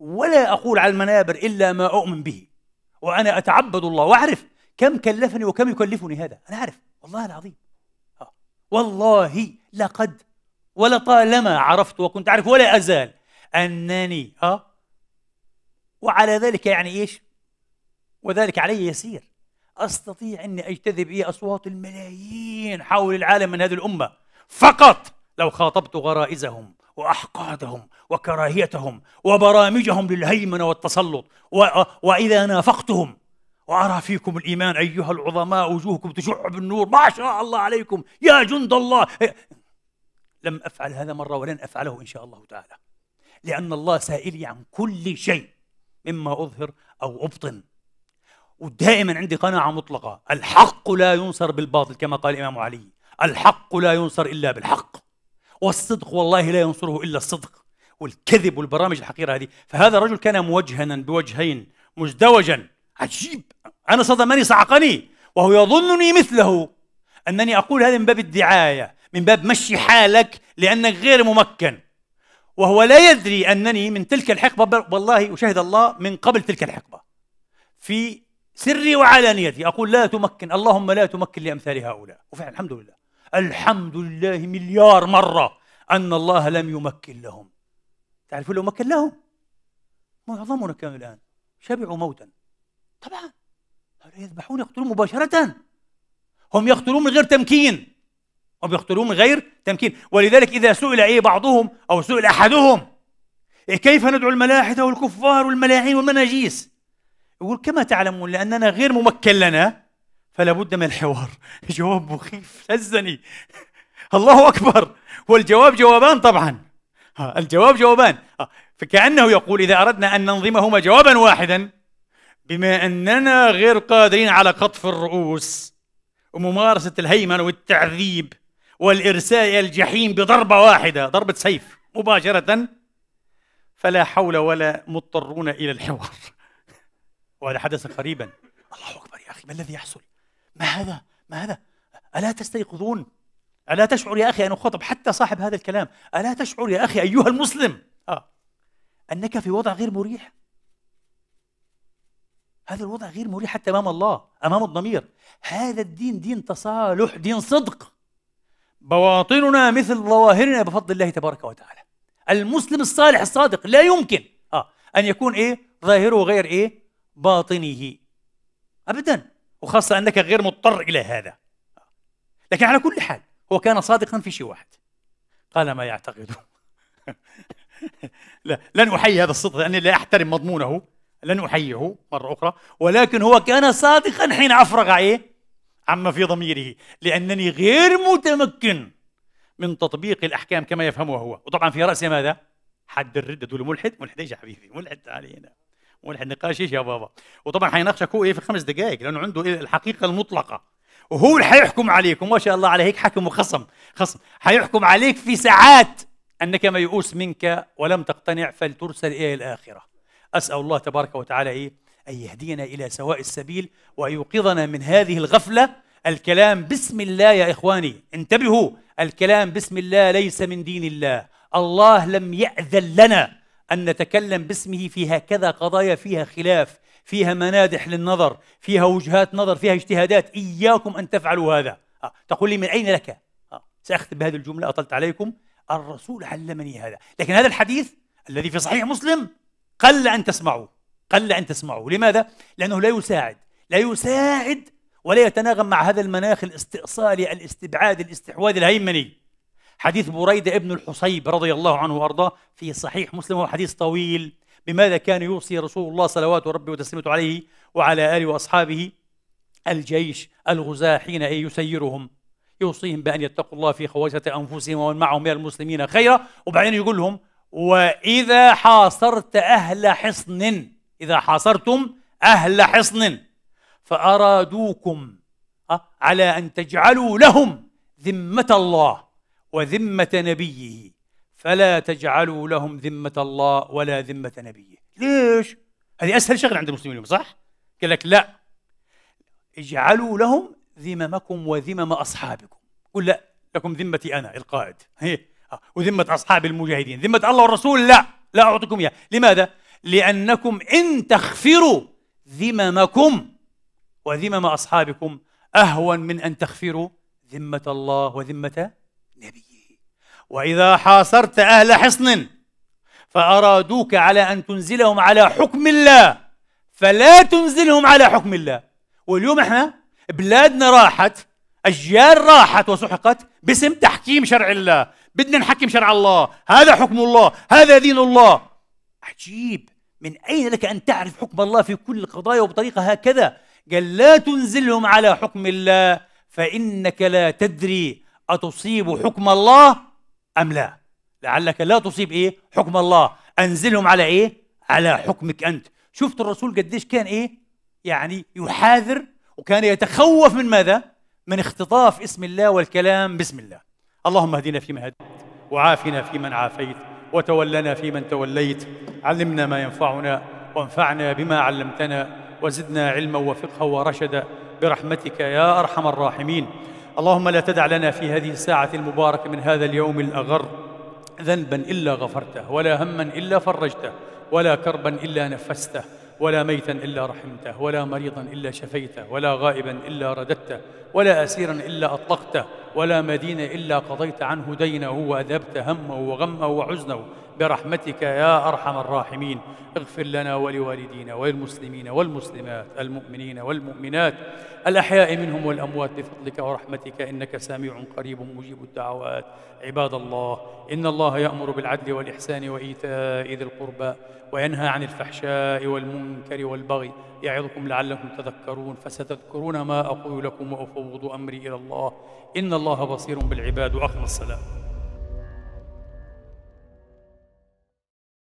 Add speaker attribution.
Speaker 1: ولا أقول على المنابر إلا ما أؤمن به وأنا أتعبد الله وأعرف كم كلفني وكم يكلفني هذا أنا أعرف والله العظيم آه. والله لقد ولطالما عرفت وكنت أعرف ولا أزال أنني آه وعلى ذلك يعني إيش وذلك علي يسير أستطيع أني أجتذب إيه أصوات الملايين حول العالم من هذه الأمة فقط لو خاطبت غرائزهم وأحقادهم وكراهيتهم وبرامجهم للهيمنه والتسلط واذا نافقتهم وارى فيكم الايمان ايها العظماء وجوهكم تشع بالنور ما شاء الله عليكم يا جند الله لم افعل هذا مره ولن افعله ان شاء الله تعالى لان الله سائلي عن كل شيء مما اظهر او ابطن ودائما عندي قناعه مطلقه الحق لا ينصر بالباطل كما قال الامام علي الحق لا ينصر الا بالحق والصدق والله لا ينصره الا الصدق والكذب والبرامج الحقيره هذه فهذا الرجل كان موجهنا بوجهين مزدوجا عجيب انا صدمني صعقني وهو يظنني مثله انني اقول هذا من باب الدعايه من باب مشي حالك لانك غير ممكن وهو لا يدري انني من تلك الحقبه والله اشهد الله من قبل تلك الحقبه في سري وعلانيتي اقول لا تمكن اللهم لا تمكن لامثال هؤلاء وفعلا الحمد لله الحمد لله مليار مره ان الله لم يمكن لهم تعرفون لو مكن لهم معظمنا كانوا الآن شبعوا موتا طبعا هؤلاء يذبحون يقتلون مباشرة هم يقتلون من غير تمكين هم يقتلون من غير تمكين ولذلك إذا سئل أي بعضهم أو سئل أحدهم إيه كيف ندعو الملاحدة والكفار والملاعين والمناجيس يقول كما تعلمون لأننا غير ممكن لنا فلا بد من الحوار جواب مخيف هزني الله أكبر والجواب جوابان طبعا آه، الجواب جوابان آه، فكأنه يقول إذا أردنا أن ننظمهما جوابا واحدا بما أننا غير قادرين على قطف الرؤوس وممارسة الهيمنة والتعذيب والإرساء إلى الجحيم بضربة واحدة ضربة سيف مباشرة فلا حول ولا مضطرون إلى الحوار وهذا حدث قريبا الله أكبر يا أخي ما الذي يحصل ما هذا ما هذا ألا تستيقظون ألا تشعر يا أخي أن أخاطب حتى صاحب هذا الكلام ألا تشعر يا أخي أيها المسلم آه. أنك في وضع غير مريح هذا الوضع غير مريح حتى أمام الله أمام الضمير هذا الدين دين تصالح دين صدق بواطننا مثل ظواهرنا بفضل الله تبارك وتعالى المسلم الصالح الصادق لا يمكن آه. أن يكون إيه ظاهره غير إيه باطنه أبدا وخاصة أنك غير مضطر إلى هذا آه. لكن على كل حال هو كان صادقا في شيء واحد قال ما يعتقده لا لن أحيي هذا الصدق لأني لا أحترم مضمونه لن أحييه مرة أخرى ولكن هو كان صادقا حين أفرغ إيه عما في ضميره لأنني غير متمكن من تطبيق الأحكام كما يفهمها هو وطبعا في رأسه ماذا؟ حد الردة تقول ملحد ملحد إيش يا حبيبي ملحد تعال هنا ملحد نقاش إيش يا بابا وطبعا حيناقشك هو إيه في خمس دقائق لأنه عنده إيه، الحقيقة المطلقة وهو اللي حيحكم عليك وما شاء الله على هيك حكم وخصم خصم حيحكم عليك في ساعات انك ميؤوس منك ولم تقتنع فلترسل الى الاخره اسال الله تبارك وتعالى ايه ان يهدينا الى سواء السبيل ويوقظنا من هذه الغفله الكلام بسم الله يا اخواني انتبهوا الكلام بسم الله ليس من دين الله الله لم ياذن لنا ان نتكلم باسمه في هكذا قضايا فيها خلاف فيها منادح للنظر فيها وجهات نظر فيها اجتهادات إياكم أن تفعلوا هذا آه. تقول لي من أين لك آه. سأختم بهذه الجملة أطلت عليكم الرسول علمني هذا لكن هذا الحديث الذي في صحيح مسلم قل أن تسمعوه قل أن تسمعوه لماذا؟ لأنه لا يساعد لا يساعد ولا يتناغم مع هذا المناخ الاستئصالي الاستبعاد الاستحواذ الهيمني حديث بريدة ابن الحصيب رضي الله عنه وأرضاه في صحيح مسلم هو حديث طويل بماذا كان يوصي رسول الله صلوات ربي وتسليمه عليه وعلى آله وأصحابه الجيش الغزاة حين يسيرهم يوصيهم بأن يتقوا الله في خواسة أنفسهم ومن معهم من المسلمين خيرا وبعدين يقول لهم وإذا حاصرت أهل حصن إذا حاصرتم أهل حصن فأرادوكم آه، على أن تجعلوا لهم ذمة الله وذمة نبيه فلا تجعلوا لهم ذمة الله ولا ذمة نبيه ليش؟ هذه أسهل شغلة عند المسلمين اليوم صح؟ قال لك لا اجعلوا لهم ذممكم وذمم أصحابكم قل لا لكم ذمتي أنا القائد هي وذمة أصحاب المجاهدين ذمة الله والرسول لا لا أعطيكم إياها لماذا؟ لأنكم إن تخفروا ذممكم وذمم أصحابكم أهون من أن تخفروا ذمة الله وذمة نبيه واذا حاصرت اهل حصن فارادوك على ان تنزلهم على حكم الله فلا تنزلهم على حكم الله واليوم احنا بلادنا راحت اجيال راحت وسحقت باسم تحكيم شرع الله بدنا نحكم شرع الله هذا حكم الله هذا دين الله عجيب من أين لك أن تعرف حكم الله في كل القضايا وبطريقة هكذا قال لا تنزلهم على حكم الله فإنك لا تدري أتصيب حكم الله أم لا لعلك لا تصيب إيه حكم الله أنزلهم على إيه على حكمك أنت شفت الرسول قديش كان إيه يعني يحاذر وكان يتخوف من ماذا من اختطاف اسم الله والكلام بسم الله اللهم اهدنا فيما هديت وعافنا فيمن عافيت وتولنا فيمن توليت علمنا ما ينفعنا وانفعنا بما علمتنا وزدنا علما وفقها ورشدا برحمتك يا ارحم الراحمين اللهم لا تدع لنا في هذه الساعة المباركة من هذا اليوم الأغر ذنبا إلا غفرته ولا هما إلا فرجته ولا كربا إلا نفسته ولا ميتا إلا رحمته ولا مريضا إلا شفيته ولا غائبا إلا رددته ولا أسيرا إلا أطلقته ولا مدين إلا قضيت عنه دينه وأذهبت همه وغمه وحزنه برحمتك يا أرحم الراحمين اغفر لنا ولوالدينا وللمسلمين والمسلمات المؤمنين والمؤمنات الأحياء منهم والأموات بفضلك ورحمتك إنك سميع قريب مجيب الدعوات عباد الله إن الله يأمر بالعدل والإحسان وإيتاء ذي القربى وينهى عن الفحشاء والمنكر والبغي يعظكم لعلكم تذكرون فستذكرون ما أقول لكم وأفوض أمري إلى الله إن الله بصير بالعباد وأخذ السلام